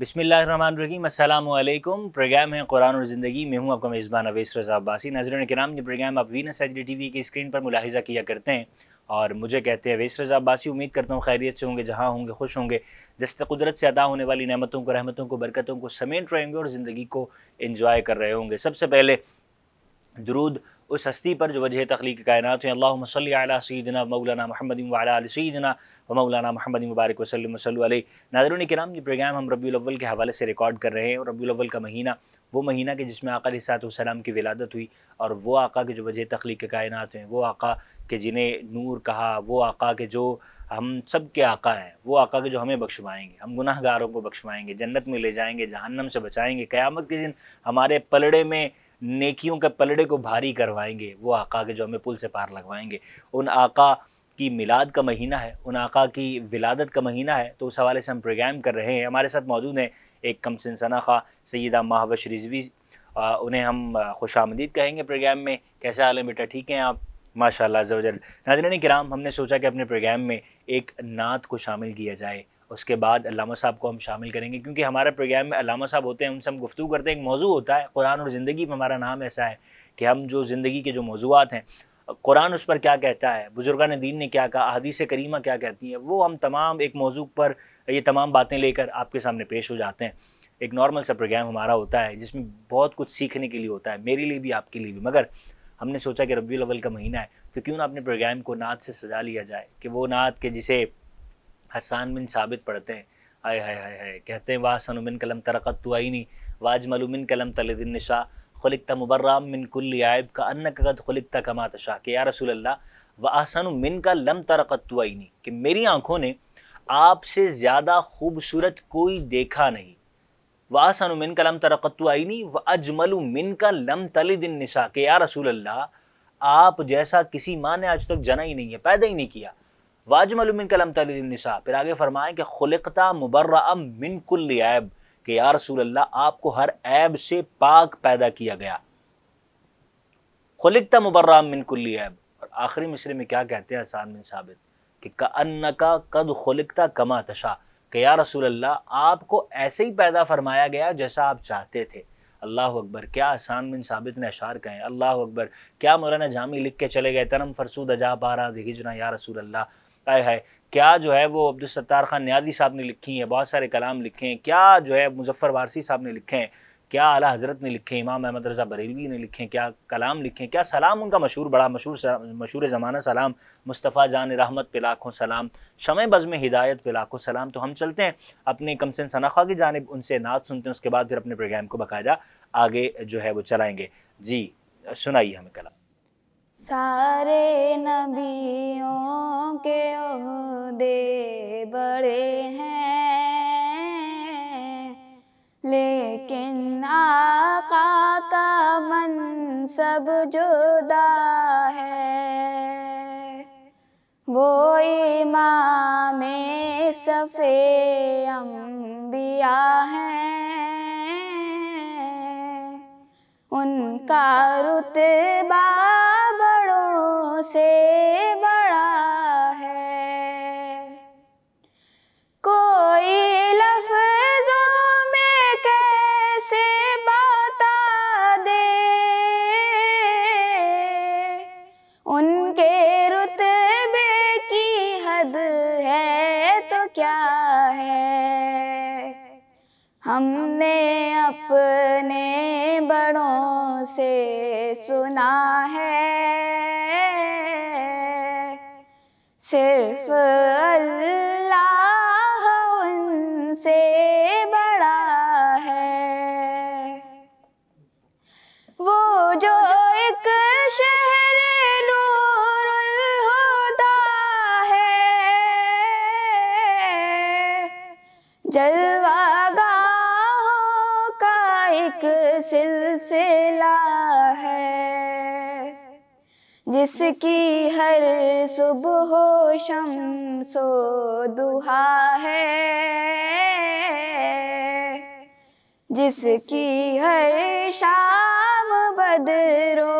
बिसमीम अल्लाम प्रोग्राम है कुरान और ज़िंदगी में हूँ आपका मेज़बान अवेस रजा अब्बासी के नाम ये प्रोग्राम आप वीना सैटरी टी वी की स्क्रीन पर मुलाहिजा किया करते हैं और मुझे कहते हैं अवेस रजा अब्बासी उम्मीद करता हूँ खैरियत से होंगे जहाँ होंगे खुश होंगे दस्त कुदरत से अदा होने वाली नमतों को रहमतों को बरकतों को समेट रहे होंगे और ज़िंदगी को इन्जॉय कर रहे होंगे सबसे पहले दरूद उस हस्ती पर जो वजह तख्लीक कायनात हैं अल्लाह सल सदना मौलाना महमद सदना व मौलाना महमद मुबारक वसलम वसल नादरुन कराम ये प्रोग्राम हम रबील के हवाले से रिकॉर्ड कर रहे हैं और रबील का महीना वो महीना के जिसमें आका सलाम की विलादत हुई और वो आका के जो वजह तख्लीक कायनत हैं वो आका के जिन्हें नूर कहा वो आका के जो हम सब के आका हैं वो आका के जो हमें बख्शवाएंगे हम गुनाहगारों को बख्शवाएंगे जन्नत में ले जाएंगे जहन्नम से बचाएंगे क़्यामत के दिन हमारे पलड़े में नेकियों के पलड़े को भारी करवाएंगे वो आका के जो हमें पुल से पार लगवाएंगे उन आका की मिलाद का महीना है उन आका की विलादत का महीना है तो उस हवाले से हम प्रोग्राम कर रहे हैं हमारे साथ मौजूद हैं एक कम सिनसना खा सदा माहवश रिजवी उन्हें हम खुश आमदीद कहेंगे प्रोग्राम में कैसे हाल है बेटा ठीक हैं आप माशा नाजरन कराम हमने सोचा कि अपने प्रोग्राम में एक नात को शामिल किया जाए उसके बाद अलामा साहब को हम शामिल करेंगे क्योंकि हमारे प्रोग्राम में अलामा साहब होते हैं उनसे हम गुफ्तु करते हैं एक मौजू होता है कुरान और ज़िंदगी में हमारा नाम ऐसा है कि हम जो ज़िंदगी के जो मौजूद हैं कुरान उस पर क्या कहता है बुजुर्गान दीन ने क्या कहा अदीस करीमा क्या कहती है वो हम तमाम एक मौजू पर ये तमाम बातें लेकर आपके सामने पेश हो जाते हैं एक नॉर्मल सा प्रोग्राम हमारा होता है जिसमें बहुत कुछ सीखने के लिए होता है मेरे लिए भी आपके लिए भी मगर हमने सोचा कि रबी अवल का महीना है तो क्यों ना अपने प्रोग्राम को नात से सजा लिया जाए कि वो नात के जिसे हसान बिन साबित पढ़ते हैं आय हाय हाय हाय कहते हैं वाह सनुमिन कलम तरक़त तो आई नहीं वाज मलुमिन कलम तलदिन नशा खुलिकता मुबर्राम मिन कुल आयब का अन्न कगत खुलिकता कमात शाह के या रसूल अल्लाह व आसन मिन का लम तरक़त तो आई नहीं कि मेरी आँखों ने आपसे ज़्यादा खूबसूरत कोई देखा नहीं व आसन मिन का लम तरक़त तो आई नहीं व अजमल मिन का लम तलदिन नशा के या रसूल अल्लाह आप जैसा किसी माँ ने आज तक जना ही नहीं है पैदा ही नहीं किया वाजमल कलम तनिसा फिर आगे फरमाएं कि खुलता मुबर्रा मिनकुल ऐब के यार रसूल अल्लाह आपको हर ऐब से पाक पैदा किया गया खुलता मुबर्रा मिनकुल ऐब और आखिरी मिसरे में क्या कहते हैं आसान बिन साबित कि कन्न का कद खुलता कमा तशा के यार रसूल अल्लाह आपको ऐसे ही पैदा फरमाया गया जैसा आप चाहते थे अल्लाह अकबर क्या आसान बिन साबित ने अशार कहें अल्लाह अकबर क्या मौलाना जामी लिख के चले गए तरम फरसूद अजा पारा दिहिजना या रसूल अल्लाह हाय हाय क्या जो है वो सत्तार खान न्याजी साहब ने लिखी हैं बहुत सारे कलाम लिखे हैं क्या जो है मुजफ्फ़र वारसी साहब ने लिखे हैं क्या आला हज़रत ने लिखे इमाम अहमद रज़ा बरेलवी ने लिखे क्या कलाम लिखे क्या सलाम उनका मशहूर बड़ा मशहूर मशहूर ज़माना सलाम मुस्तफ़ा जान रहमत पे लाखों सलाम शम बज़म हिदायत पे लाखों सलाम तो हम चलते हैं अपने कमसन सनाखा की जानब उनसे नात सुनते हैं उसके बाद फिर अपने प्रोग्राम को बाकायदा आगे जो है वो चलाएँगे जी सुनाइए हमें कलाम सारे नबियों के दे बड़े हैं लेकिन आका का मन सब जुदा है वो इमाम सफ़े अम्बिया हैं उनका रुतबा जिसकी हर शाम बदरो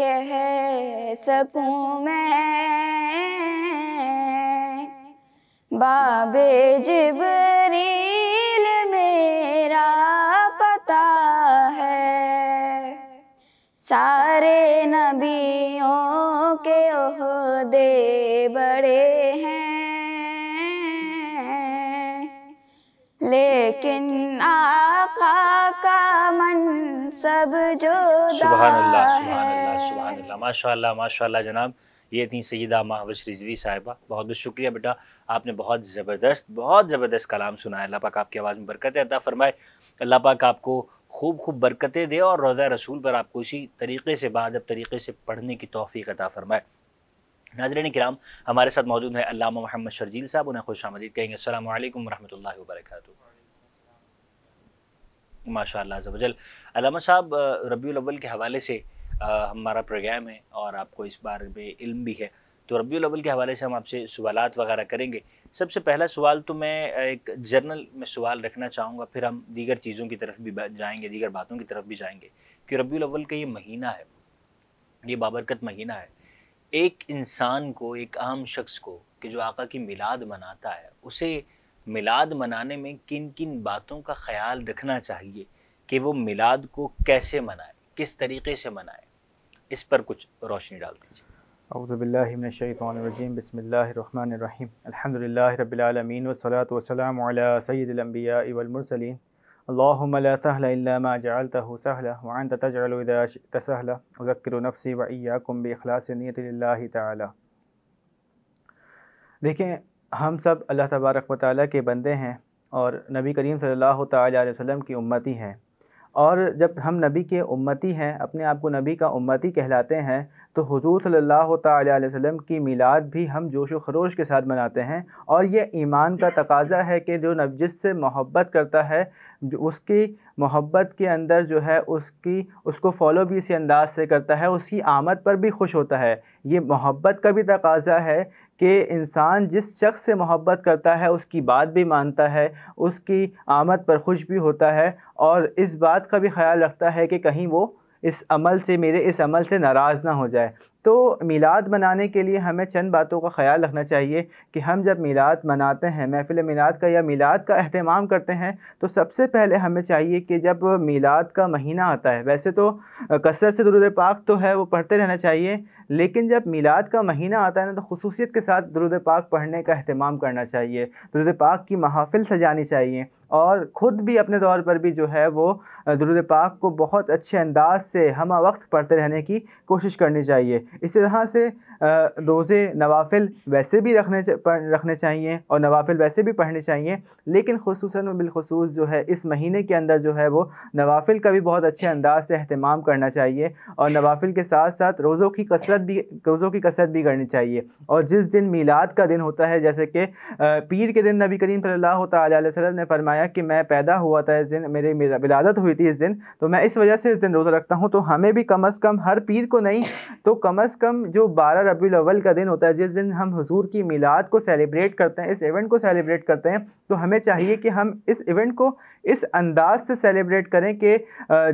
कह सकूं मैं बाबे जिबरील मेरा पता है सारे नबियों के ओहदे बड़े हैं लेकिन आका का मन सब जो सुभान अल्लाह सुभान माशाल्लाह माशाल्लाह माशाल्लाह जनाब ये थी सईदा महावश रिजवी साहिबा बहुत बहुत शुक्रिया बेटा आपने बहुत ज़बरदस्त बहुत ज़बरदस्त कलाम सुना है अल्लाह पाक आपकी आवाज़ में बरकत अदा फरमाए अल्लाह पाक आपको खूब खूब बरकतें दे और रोज़ा रसूल पर आपको इसी तरीके से बादब तरीके से पढ़ने की तोफ़ी अदा फरमाए नाजरन कराम हमारे साथ मौजूद है अलामा मोहम्मद शर्जील साहब उन्हें खुश आमदीद कहेंगे अल्लाम वरहमल वर्क माशा जबजल साहब रबी अव्वल के हवाले से हमारा प्रोग्राम है और आपको इस बारे में इल्म भी है तो रबी अवल के हवाले से हम आपसे सवाल वगैरह करेंगे सबसे पहला सवाल तो मैं एक जर्नल में सवाल रखना चाहूँगा फिर हम दीगर चीज़ों की तरफ भी जाएंगे दीगर बातों की तरफ भी जाएंगे कि रबी अवल का ये महीना है ये बाबरकत महीना है एक इंसान को एक आम शख्स को कि जो आका की मिलाद मनाता है उसे मिलाद मनाने में किन किन बातों का ख्याल रखना चाहिए कि वो मिलाद को कैसे मनाए किस तरीके से मनाएं इस पर कुछ रोशनी डाल दीजिए अबीम बसमीम अलहमदिल्ला रबीआलमीन वसलाम सैदम्बिया इवलमरसलिन देखें हम सब अल्लाह तबारक व ताली के बंदे हैं और नबी करीम सल्ला अलैहि की उम्मती हैं और जब हम नबी के उम्मती हैं अपने आप को नबी का उम्मती कहलाते हैं तो हजूर सल्ला की मीलाद भी हम जोश व खरोश के साथ मनाते हैं और यह ईमान का तकाजा है कि जो नब जिससे मोहब्बत करता है उसकी मोहब्बत के अंदर जो है उसकी उसको फॉलो भी इसी अंदाज से करता है उसकी आमद पर भी खुश होता है ये मोहब्बत का भी तकाजा है कि इंसान जिस शख्स से मोहब्बत करता है उसकी बात भी मानता है उसकी आमद पर खुश भी होता है और इस बात का भी ख्याल रखता है कि कहीं वो इस अमल से मेरे इस अमल से नाराज़ ना हो जाए तो मीलाद मनाने के लिए हमें चंद बातों का ख्याल रखना चाहिए कि हम जब मीलाद मनाते हैं महफिल मीलाद का या मीलाद का अहतमाम करते हैं तो सबसे पहले हमें चाहिए कि जब मीलाद का महीना आता है वैसे तो कसरत से दुरुद पाक तो है वो पढ़ते रहना चाहिए लेकिन जब मीलाद का महीना आता है ना तो खसूसियत के साथ दुरुद पाक पढ़ने का अहतमाम करना चाहिए दुरुद पाक की महाफिल सजानी चाहिए और ख़ुद भी अपने तौर पर भी जो है वो दरुद पाक को बहुत अच्छे अंदाज से हम वक्त पढ़ते रहने की कोशिश करनी चाहिए इसी तरह से रोज़े नवाफिल वैसे भी रखने रखने चाहिए और नवाफिल वैसे भी पढ़ने चाहिए लेकिन खसूस बिलखसूस जो है इस महीने के अंदर जो है वो नवाफिल का भी बहुत अच्छे अंदाज से अहतमाम करना चाहिए और नवाफिल के साथ साथ रोज़ों की कसरत भी रोज़ों की कसरत भी करनी चाहिए और जिस दिन मीलाद का दिन होता है जैसे कि पीर के दिन नबी करीम सल्लल्लाहु अलैहि ने फरमाया कि मैं पैदा हुआ था इस दिन मेरी विलादत हुई थी इस दिन तो मैं इस वजह से इस दिन रोज़ा रखता हूँ तो हमें भी कम अज़ कम हर पीर को नहीं तो कम अज़ कम जो बारह रबी अव्वल का दिन होता है जिस दिन हम हजूर की मीलाद को सेलिब्रेट करते हैं इस इवेंट को सेलिब्रेट करते हैं तो हमें चाहिए कि हम इस इवेंट को इस अंदाज से सेलिब्रेट करें कि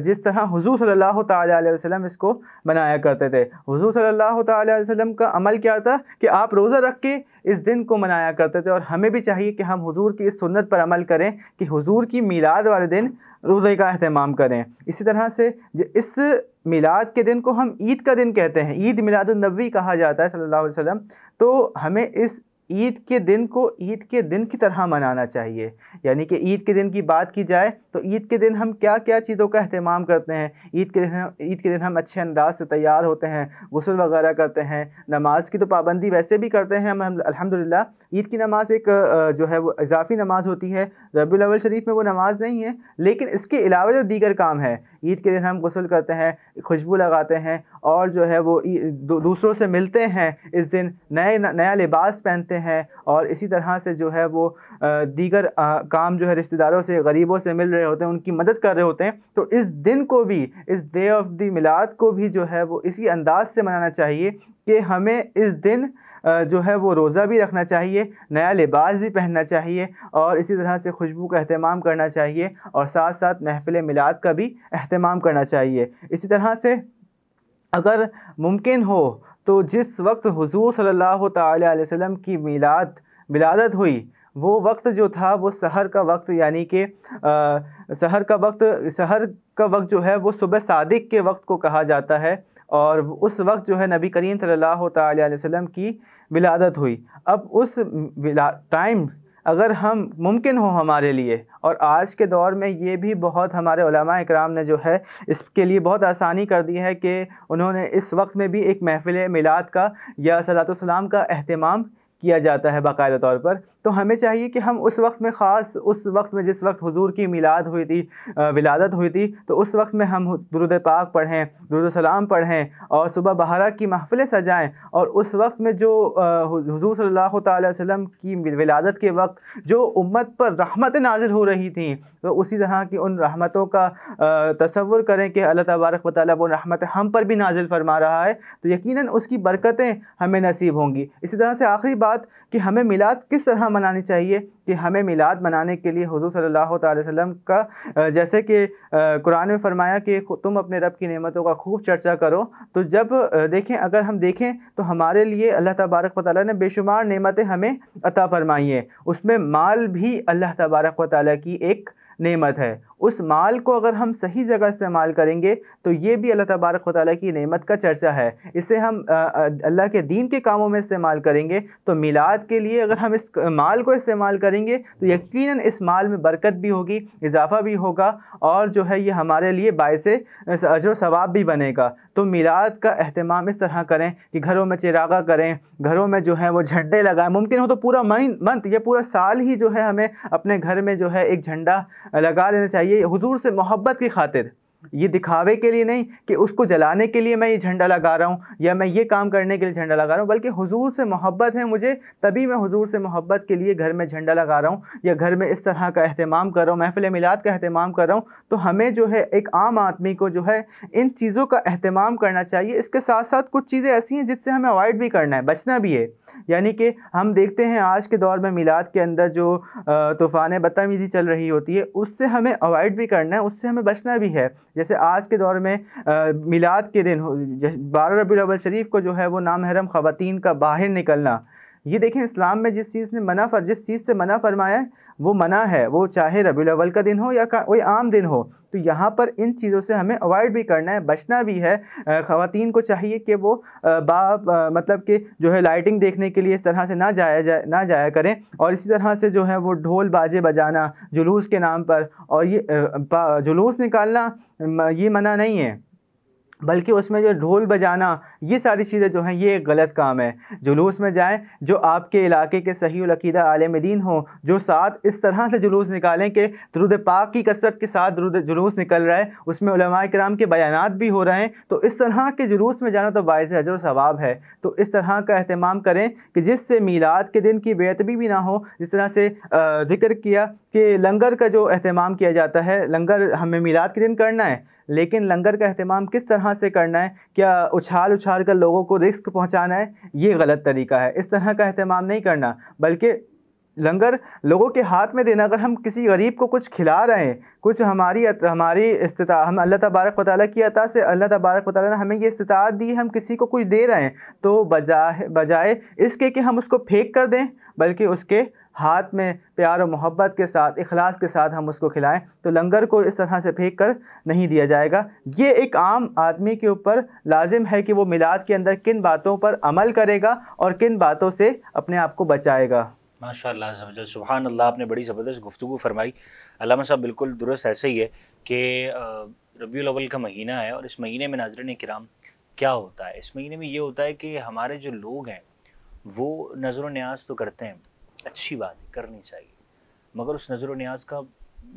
जिस तरह हजूर सल्ला अलैहि इसको मनाया करते थे हजूर सल्ला अलैहि का अमल क्या था कि आप रोज़ा रख के इस दिन को मनाया करते थे और हमें भी चाहिए कि हम हजूर की इस सुनत पर अमल करें कि हजूर की मीलाद वाले दिन रोज़े का अहतमाम करें इसी तरह से इस मिलाद के दिन को हम ईद का दिन कहते हैं ईद मिलादुलनबी कहा जाता है सल्लल्लाहु अलैहि वसल्लम तो हमें इस ईद के दिन को ईद के दिन की तरह मनाना चाहिए यानी कि ईद के दिन की बात की जाए तो ईद के दिन हम क्या क्या चीज़ों का अहतमाम करते हैं ईद के दिन ईद के दिन हम अच्छे अंदाज से तैयार होते हैं गसल वगैरह करते हैं नमाज की तो पाबंदी वैसे भी करते हैं हम अलहमदिल्ला ईद की नमाज़ एक जो है वो इजाफ़ी नमाज होती है रबील शरीफ में वो नमाज नहीं है लेकिन इसके अलावा जो दीगर काम है ईद के दिन हम गसल करते हैं खुशबू लगाते हैं और जो है वो दूसरों से मिलते हैं इस दिन नए नया लिबास पहनते सकते हैं और इसी तरह से जो है वो दीगर काम जो है रिश्तेदारों से गरीबों से मिल रहे होते हैं उनकी मदद कर रहे होते हैं तो इस दिन को भी इस डे ऑफ द मिलाद को भी जो है वो इसी अंदाज से मनाना चाहिए कि हमें इस दिन जो है वो रोज़ा भी रखना चाहिए नया लिबास भी पहनना चाहिए और इसी तरह से खुशबू का अहतमाम करना चाहिए और साथ साथ महफिल मिलाद का भी अहतमाम करना चाहिए इसी तरह से अगर मुमकिन हो तो जिस वक्त हुजूर सल्लल्लाहु अलैहि वसल्लम की मिलाद विलादत हुई वो वक्त जो था वो शहर का वक्त यानी कि शहर का वक्त शहर का वक्त जो है वो सुबह सादिक के वक्त को कहा जाता है और उस वक्त जो है नबी करीम सल्लल्लाहु अलैहि वसल्लम की विलादत हुई अब उस टाइम अगर हम मुमकिन हो हमारे लिए और आज के दौर में ये भी बहुत हमारे कराम ने जो है इसके लिए बहुत आसानी कर दी है कि उन्होंने इस वक्त में भी एक महफ़िल मिलाद का या सलाम का अहतमाम किया जाता है बाकायदा तौर पर तो हमें चाहिए कि हम उस वक्त में ख़ास उस वक्त में जिस वक्त हुजूर की मिलाद हुई थी विलादत हुई थी तो उस वक्त में हम दुरुद पाक पढ़ें दुरुद सलाम पढ़ें और सुबह बहारा की महफ़िलें सजाएं और उस वक्त में जो हुजूर सल्लल्लाहु अलैहि वसल्लम की विलादत के वक्त जो उम्मत पर रहमत नाजिल हो रही थी तो उसी तरह की उन रहमतों का तस्वुर करें कि अल्लाह तबारक वाली वो रहमत हम पर भी नाजिल फरमा रहा है तो यकीन उसकी बरकतें हमें नसीब होंगी इसी तरह से आखिरी बात कि हमें मिलाद किस तरह मनानी चाहिए कि हमें मिलाद मनाने के लिए हजू सल्ला वसम का जैसे कि कुरान में फरमाया कि तुम अपने रब की नेमतों का खूब चर्चा करो तो जब देखें अगर हम देखें तो हमारे लिए अल्लाह तबारक वाली ने बेशुमार नेमतें हमें अता फ़रमाई हैं उसमें माल भी अल्लाह तबारक वाली की एक नेमत है उस माल को अगर हम सही जगह इस्तेमाल करेंगे तो ये भी अल्लाह तबारक वाली की नेमत का चर्चा है इसे हम अल्लाह के दीन के कामों में इस्तेमाल करेंगे तो मिलाद के लिए अगर हम इस माल को इस्तेमाल करेंगे तो यकीन इस माल में बरकत भी होगी इजाफा भी होगा और जो है ये हमारे लिए बायस अजर सवाब भी बनेगा तो मिलाद का अहतमाम इस तरह करें कि घरों में चिरागा करें घरों में जो है वो झंडे लगाएं मुमकिन हो तो पूरा मंथ या पूरा साल ही जो है हमें अपने घर में जो है एक झंडा लगा लेना चाहिए चाहिए हुजूर से मोहब्बत की खातिर ये दिखावे के लिए नहीं कि उसको जलाने के लिए मैं ये झंडा लगा रहा हूँ या मैं ये काम करने के लिए झंडा लगा रहा हूँ बल्कि हुजूर से मोहब्बत है मुझे तभी मैं हुजूर से मोहब्बत के लिए घर में झंडा लगा रहा हूँ या घर में इस तरह का अहतमाम कर रहा हूँ महफिल मिलाद का अहतमाम कर रहा हूँ तो हमें जो है एक आम आदमी को जो है इन चीज़ों का अहतमाम करना चाहिए इसके साथ साथ कुछ चीज़ें ऐसी हैं जिससे हमें अवॉइड भी करना है बचना भी है यानी कि हम देखते हैं आज के दौर में मिलाद के अंदर जो तूफ़ान बदतमीज़ी चल रही होती है उससे हमें अवॉइड भी करना है उससे हमें बचना भी है जैसे आज के दौर में मिलाद के दिन बारह रबी अवल शरीफ को जो है वो हरम ख़वान का बाहर निकलना ये देखें इस्लाम में जिस चीज़ ने मना फर जिस चीज़ से मना फरमाया है वो मना है वो चाहे रबी अवल का दिन हो या कोई आम दिन हो तो यहाँ पर इन चीज़ों से हमें अवॉइड भी करना है बचना भी है ख़वान को चाहिए कि वो बाप मतलब कि जो है लाइटिंग देखने के लिए इस तरह से ना जाया जाए ना जाया करें और इसी तरह से जो है वो ढोल बाजे बजाना जुलूस के नाम पर और ये जुलूस निकालना ये मना नहीं है बल्कि उसमें जो ढोल बजाना ये सारी चीज़ें जो हैं ये एक गलत काम है जुलूस में जाएं जो आपके इलाके के सही अकीदा आलम दीन हो जो साथ इस तरह से जुलूस निकालें कि दरुद पाक की कसरत के साथ दरुद जुलूस निकल रहा है उसमें कराम के बयान भी हो रहे हैं तो इस तरह के जुलूस में जाना तो बायस हजर सवाब है तो इस तरह का अहतमाम करें कि जिससे मीलाद के दिन की बेतबी भी ना हो जिस तरह से जिक्र किया कि लंगर का जो अहतमाम किया जाता है लंगर हमें मीलाद के दिन करना है लेकिन लंगर का अहतमाम किस तरह से करना है क्या उछाल उछाल कर लोगों को रिस्क पहुँचाना है ये गलत तरीका है इस तरह का अहतमाम नहीं करना बल्कि लंगर लोगों के हाथ में देना अगर हम किसी गरीब को कुछ खिला रहे हैं कुछ हमारी हमारी इस्ता हम अल्लाह तबारक वाली की अता से अल्लाह तबारक वाली ने हमें ये इस्तात दी हम किसी को कुछ दे रहे हैं तो बजाय बजाय इसके कि हम उसको फेंक कर दें बल्कि उसके हाथ में प्यार और मोहब्बत के साथ अखलास के साथ हम उसको खिलाएं तो लंगर को इस तरह से फेंक कर नहीं दिया जाएगा ये एक आम आदमी के ऊपर लाजिम है कि वो मिलाद के अंदर किन बातों पर अमल करेगा और किन बातों से अपने आप को बचाएगा माशा सुबहान अल्लाह आपने बड़ी ज़बरदस्त गुफ्तु फरमाई अलामा साहब बिल्कुल दुरुस्त ऐसे ही है कि रबी अवल का महीना है और इस महीने में नाजरन कराम क्या होता है इस महीने में ये होता है कि हमारे जो लोग हैं वो नज़र न्याज तो करते हैं अच्छी बात है करनी चाहिए मगर उस नज़र न्याज का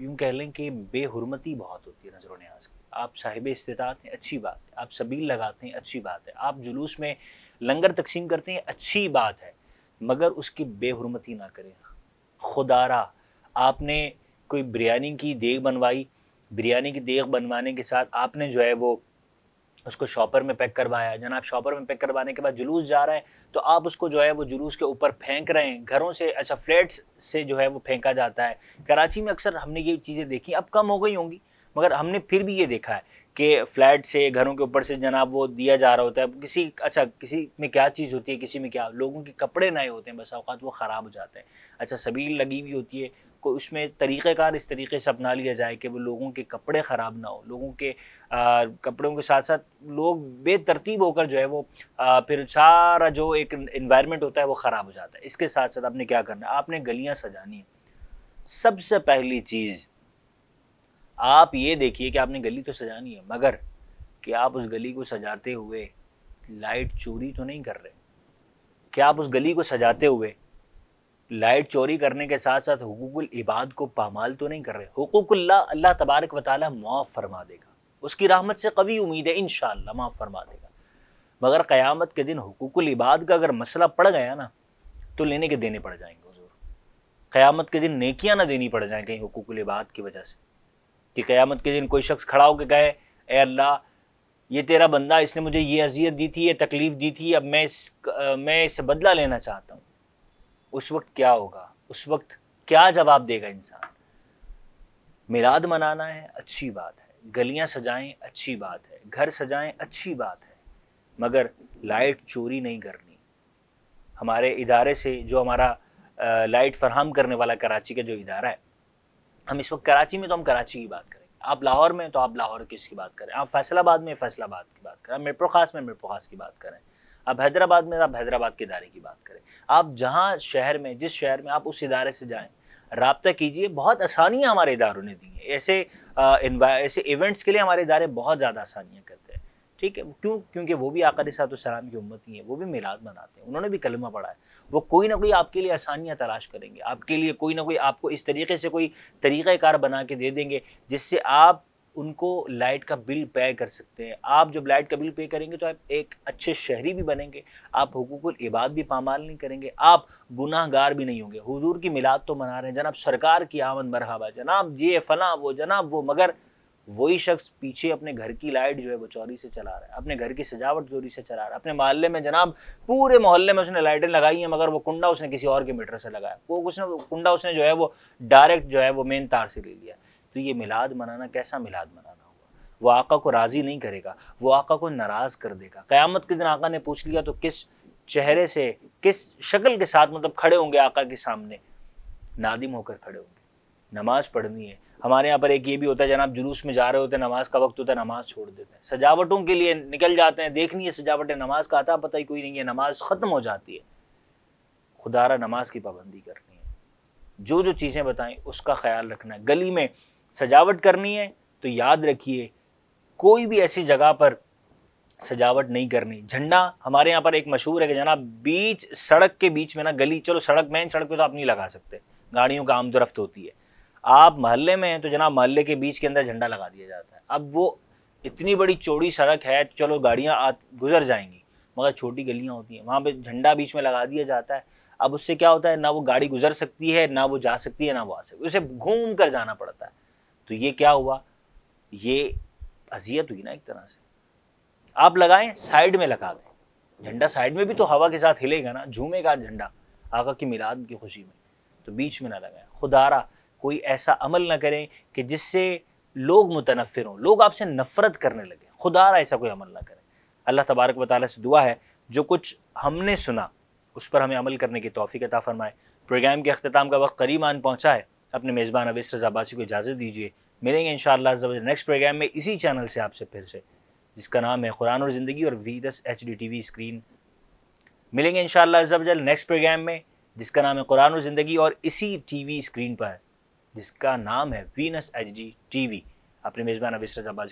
यूँ कह लें कि बेहरमती बहुत होती है नज़र न्याज की आप साहिब इस्तात हैं अच्छी बात है आप सबील लगाते हैं अच्छी बात है आप जुलूस में लंगर तकसीम करते हैं अच्छी बात है मगर उसकी बेहरमती ना करें खुदारा आपने कोई बिरयानी की देख बनवाई बिरयानी की देख बनवाने के साथ आपने जो है वो उसको शॉपर में पैक करवाया जनाब शॉपर में पैक करवाने के बाद जुलूस जा रहा है तो आप उसको जो है वो जुलूस के ऊपर फेंक रहे हैं घरों से अच्छा फ्लैट्स से जो है वो फेंका जाता है कराची में अक्सर हमने ये चीज़ें देखी अब कम हो गई होंगी मगर हमने फिर भी ये देखा है के फ्लैट से घरों के ऊपर से जनाब वो दिया जा रहा होता है किसी अच्छा किसी में क्या चीज़ होती है किसी में क्या लोगों के कपड़े नए होते हैं बस अवकात वो ख़राब हो जाते हैं अच्छा सबील लगी हुई होती है को उसमें तरीक़ेकार इस तरीके से अपना लिया जाए कि वो लोगों के कपड़े ख़राब ना हो लोगों के आ, कपड़ों के साथ साथ लोग बेतरतीब होकर जो है वो आ, फिर सारा जो एक इन्वायरमेंट होता है वो ख़राब हो जाता है इसके साथ साथ आपने क्या करना है आपने गलियाँ सजानी है सबसे पहली चीज़ आप ये देखिए कि आपने गली तो सजानी है मगर कि आप उस गली को सजाते हुए लाइट चोरी तो नहीं कर रहे क्या आप उस गली को सजाते हुए लाइट चोरी करने के साथ साथ हुकूकुल इबाद को पामाल तो नहीं कर रहे हुकूकुल्ला अल्लाह तबारक व मुआफ़ फरमा देगा उसकी रहमत से कभी उम्मीद है इन माफ़ फरमा देगा मगर क़यामत के दिन हुकूकुल इबाद का अगर मसला पड़ गया ना तो लेने के देने पड़ जाएंगे ज़रूर क़यामत के दिन नेकियाँ ना देनी पड़ जाएँ कहीं हुकूकुल इबाद की वजह से कि क़यामत के दिन कोई शख्स खड़ा होकर गए ए अल्लाह ये तेरा बंदा इसने मुझे ये अजियत दी थी ये तकलीफ़ दी थी अब मैं इस मैं इसे बदला लेना चाहता हूँ उस वक्त क्या होगा उस वक्त क्या जवाब देगा इंसान मिलाद मनाना है अच्छी बात है गलियाँ सजाएं अच्छी बात है घर सजाएं अच्छी बात है मगर लाइट चोरी नहीं करनी हमारे इदारे से जो हमारा लाइट फरहम करने वाला कराची का जो इदारा है हम इस वक्त कराची में तो हम कराची की बात करें आप लाहौर में तो आप लाहौर की इसकी बात करें आप फैसलाबाद में फैसलाबाद की बात करें आप मिरपुर खास में मिरपुर खास की बात करें आप हैदराबाद में आप हैदराबाद के इदारे की बात करें आप जहाँ शहर में जिस शहर में आप उस इदारे से जाएँ रबता कीजिए बहुत आसानियाँ हमारे इदारों ने दी हैं ऐसे ऐसे इवेंट्स के लिए हमारे इदारे बहुत ज़्यादा आसानियाँ करते हैं ठीक है क्यों क्योंकि वो भी आकर सात सलाम की उम्मत ही हैं वो भी मिलाद मनाते हैं उन्होंने भी कलमा पढ़ा है वो कोई ना कोई आपके लिए आसानियाँ तलाश करेंगे आपके लिए कोई ना कोई आपको इस तरीके से कोई तरीक़ार बना के दे देंगे जिससे आप उनको लाइट का बिल पे कर सकते हैं आप जब लाइट का बिल पे करेंगे तो आप एक अच्छे शहरी भी बनेंगे आप हुकूक इबाद भी पामाल नहीं करेंगे आप गुनाहगार भी नहीं होंगे हुजूर की मिलाद तो मना रहे हैं जनाब सरकार की आमद मरहबा जनाब ये फ़ला वो जनाब वो मगर वही शख्स पीछे अपने घर की लाइट जो है वो चोरी से चला रहा है अपने घर की सजावट चोरी से चला रहा है अपने मोहल्ले में जनाब पूरे मोहल्ले में उसने लाइटें लगाई हैं मगर वो कुंडा उसने किसी और के मीटर से लगाया वो उसने कुंडा उसने जो है वो डायरेक्ट जो है वो मेन तार से ले लिया तो ये मिलाद मनाना कैसा मिलाद मनाना वो आका को राज़ी नहीं करेगा वो आका को नाराज़ कर देगा क़यामत के दिन आका ने पूछ लिया तो किस चेहरे से किस शक्ल के साथ मतलब खड़े होंगे आका के सामने नादिम होकर खड़े होंगे नमाज पढ़नी है हमारे यहाँ पर एक ये भी होता है जनाब जुलूस में जा रहे होते हैं नमाज का वक्त होता है नमाज छोड़ देते हैं सजावटों के लिए निकल जाते हैं देखनी है सजावटें नमाज का आता पता ही कोई नहीं है नमाज ख़त्म हो जाती है खुदारा नमाज की पाबंदी करनी है जो जो चीज़ें बताएं उसका ख्याल रखना है गली में सजावट करनी है तो याद रखिए कोई भी ऐसी जगह पर सजावट नहीं करनी झंडा हमारे यहाँ पर एक मशहूर है कि जनाब बीच सड़क के बीच में ना गली चलो सड़क मेन सड़क पे तो आप नहीं लगा सकते गाड़ियों का आमदरफ्त होती है आप मोहल्ले में हैं तो जनाब मोहल्ले के बीच के अंदर झंडा लगा दिया जाता है अब वो इतनी बड़ी चौड़ी सड़क है चलो गाड़ियाँ गुजर जाएंगी मगर छोटी गलियाँ होती हैं वहाँ पर झंडा बीच में लगा दिया जाता है अब उससे क्या होता है ना वो गाड़ी गुजर सकती है ना वो जा सकती है ना वो आ सकती है उसे घूम कर जाना पड़ता है तो ये क्या हुआ ये अजियत हुई ना एक तरह से आप लगाएं साइड में लगा दें झंडा साइड में भी तो हवा के साथ हिलेगा ना झूमेगा झंडा आका की मिलाद की खुशी में तो बीच में ना लगाएं खुदारा कोई ऐसा अमल ना करें कि जिससे लोग मुतनफ़िर हों लोग आपसे नफ़रत करने लगे खुदा ऐसा कोई अमल ना करें अल्लाह तबारक वाली से दुआ है जो कुछ हमने सुना उस पर हमें अमल करने की तोफ़ी अता फरमाए प्रोग्राम के अख्ताम का वक्त करीब आन पहुँचा है अपने मेज़बान अबिस रजाबासी को इजाज़त दीजिए मिलेंगे इन शब नेक्स्ट प्रोग्राम में इसी चैनल से आपसे फिर से जिसका नाम है कुरान और ज़िंदगी और वी दस H D T V screen मिलेंगे इन शब नेक्स्ट प्रोग्राम में जिसका नाम है कुरान और ज़िंदगी और इसी टी वी स्क्रीन पर जिसका नाम है Venus H D T V अपने मेज़बान अब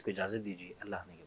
को इजाज़त दीजिए अल्लाह ने